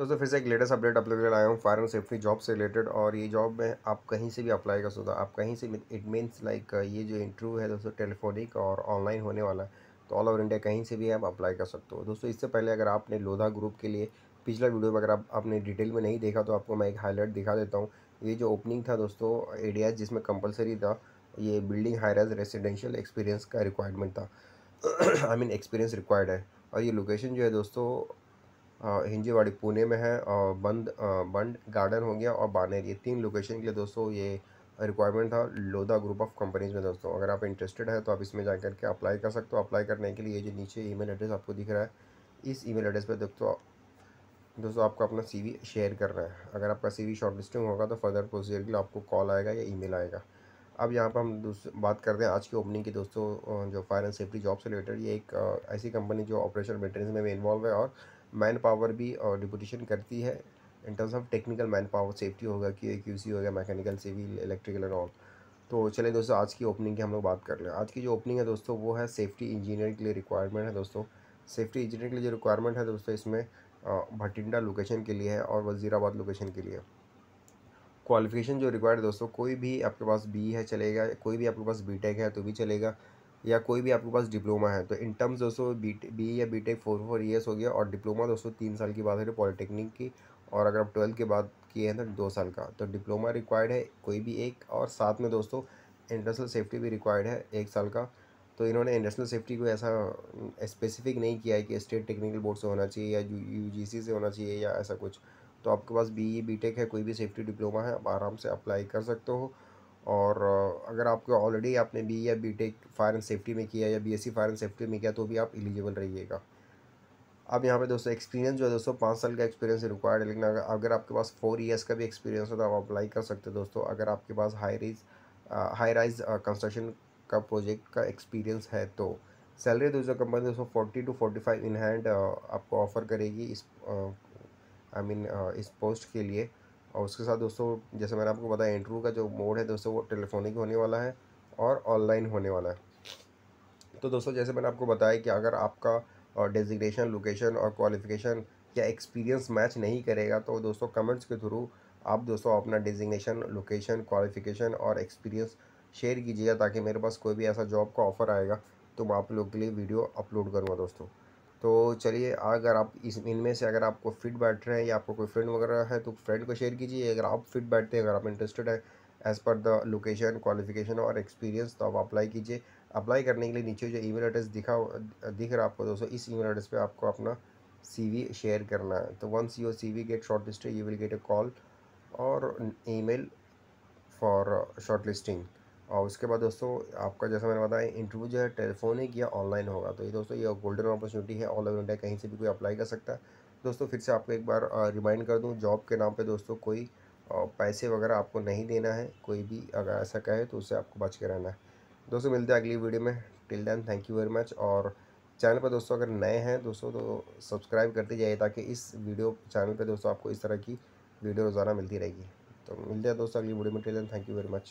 दोस्तों फिर से एक लेटेस्ट अपडेट आप लोग आया हूँ फायर एंड सेफ्टी जॉब से रिलेटेड और ये जॉब में आप कहीं से भी अप्लाई कर सकते हो आप कहीं से भी इट मीन्स लाइक ये जो इंटरव्यू है दोस्तों टेलीफोनिक और ऑनलाइन होने वाला है तो ऑल ओवर इंडिया कहीं से भी आप अप्लाई कर सकते हो दोस्तों इससे पहले अगर आपने लोधा ग्रुप के लिए पिछला वीडियो में अगर आप आपने डिटेल में नहीं देखा तो आपको मैं एक हाईलाइट दिखा देता हूँ ये जो ओपनिंग था दोस्तों एरियाज जिसमें कंपलसरी था ये बिल्डिंग हायराज रेसिडेंशियल एक्सपीरियंस का रिक्वायरमेंट था आई मीन एक्सपीरियंस रिक्वायर्ड है और ये लोकेशन जो है दोस्तों हिंजीवाड़ी पुणे में है और बंद बंड गार्डन हो गया और बानेर ये तीन लोकेशन के लिए दोस्तों ये रिक्वायरमेंट था लोधा ग्रुप ऑफ कंपनीज में दोस्तों अगर आप इंटरेस्टेड है तो आप इसमें जा करके अप्लाई कर सकते हो अप्लाई करने के लिए जो नीचे ई एड्रेस आपको दिख रहा है इस ई एड्रेस पर दोस्तों दोस्तों आपको अपना सी शेयर करना है अगर आपका सीवी शॉर्टलिस्टिंग होगा तो फर्दर प्रोसीजर के लिए आपको कॉल आएगा या ई आएगा अब यहाँ पर हम बात करते हैं आज की ओपनिंग की दोस्तों जो फायर एंड सेफ्टी जॉब से रिलेटेड ये एक ऐसी कंपनी जो ऑपरेशन मेंटेनेंस में, में इन्वॉल्व है और मैन पावर भी और रिपोटेशन करती है in terms of technical man power safety होगा कि क्यू सी होगा mechanical civil electrical and all तो चलें दोस्तों आज की ओपनिंग की हम लोग बात कर लें आज की जो ओपनिंग है दोस्तों वो है सेफ्टी इंजीनियर के लिए रिक्वायरमेंट है दोस्तों सेफ्टी इंजीनियर के लिए जो रिक्वायरमेंट है दोस्तों इसमें भटिंडा लोकेशन के लिए है और वजीराबाद लोकेशन के लिए क्वालिफिकेशन जो रिक्वायर्ड दोस्तों कोई भी आपके पास बी है चलेगा कोई भी आपके पास बी है तो भी चलेगा या कोई भी आपके पास डिप्लोमा है तो इन टर्म्स दोस्तों बी बी या B tech four four years हो गया और डिप्लोमा दोस्तों तीन साल की बात है पॉलिटेक्निक की और अगर आप ट्वेल्थ के बाद किए हैं तो दो साल का तो डिप्लोमा रिक्वायर्ड है कोई भी एक और साथ में दोस्तों इंडस्ट्रियल सेफ्टी भी रिक्वायर्ड है एक साल का तो इन्होंने इंडस्ट्रियल सेफ्टी को ऐसा स्पेसिफिक नहीं किया है कि स्टेट टेक्निकल बोर्ड से होना चाहिए या यू से होना चाहिए या ऐसा कुछ तो आपके पास बी ई बी टेक है कोई भी सेफ्टी डिप्लोमा है आप आराम से अप्लाई कर सकते हो और अगर आपको ऑलरेडी आपने बी या B tech fire and safety में किया या B S C fire and safety में किया तो भी आप एलिजिबल रहिएगा अब यहाँ पे दोस्तों एक्सपीरियंस जो है दोस्तों पाँच साल का एक्सपीरियंस रिक्वायर्ड है लेकिन अगर अगर आपके पास फोर ईयर्स का भी एक्सपीरियंस हो तो आप अप्लाई कर सकते हो दोस्तों अगर आपके पास high raise high rise construction का प्रोजेक्ट का एक्सपीरियंस है तो, तो सैलरी दोस्तों कंपनी दोस्तों forty two forty five in hand आपको ऑफर करेगी इस आई मीन इस पोस्ट के लिए और उसके साथ दोस्तों जैसे मैंने आपको बताया इंटरव्यू का जो मोड है दोस्तों वो टेलीफोनिक होने वाला है और ऑनलाइन होने वाला है तो दोस्तों जैसे मैंने आपको बताया कि अगर आपका डेजिग्नेशन लोकेशन और क्वालिफिकेशन या एक्सपीरियंस मैच नहीं करेगा तो दोस्तों कमेंट्स के थ्रू आप दोस्तों अपना डेजिग्नेशन लोकेशन क्वालिफिकेशन और एक्सपीरियंस शेयर कीजिएगा ताकि मेरे पास कोई भी ऐसा जॉब का ऑफ़र आएगा तो मैं आप लोग के लिए वीडियो अपलोड करूँगा दोस्तों तो चलिए अगर आप इस इनमें से अगर आपको फिट बैठ रहे हैं या आपको कोई फ्रेंड वगैरह है तो फ्रेंड को शेयर कीजिए अगर आप फिट बैठते हैं अगर आप इंटरेस्टेड है as per the location qualification और एक्सपीरियंस तो आप अप्लाई कीजिए अप्लाई करने के लिए नीचे जो ईमेल एड्रेस दिखा दिख रहा है आपको दोस्तों इस ईमेल एड्रेस पे आपको अपना सीवी शेयर करना है तो once your CV get short listed you will get a call और ईमेल फॉर शॉर्ट लिस्टिंग और उसके बाद दोस्तों आपका जैसा मैंने बताया इंटरव्यू जो है टेलीफोनिक या ऑनलाइन होगा तो ये दोस्तों ये गोल्डन अपॉर्चुनिटी है ऑल ओवर इंडिया कहीं से भी कोई अप्लाई कर सकता है दोस्तों फिर से आपको एक बार रिमाइंड कर दूँ जॉब के नाम पर दोस्तों कोई पैसे वगैरह आपको नहीं देना है कोई भी अगर ऐसा कहे तो उससे आपको बच के रहना है दोस्तों मिलते हैं अगली वीडियो में till then thank you very much और चैनल पर दोस्तों अगर नए हैं दोस्तों तो सब्सक्राइब करते जाइए ताकि इस वीडियो चैनल पर दोस्तों आपको इस तरह की वीडियो रोज़ाना मिलती रहेगी तो मिलते हैं दोस्तों अगली वीडियो में till then thank you very much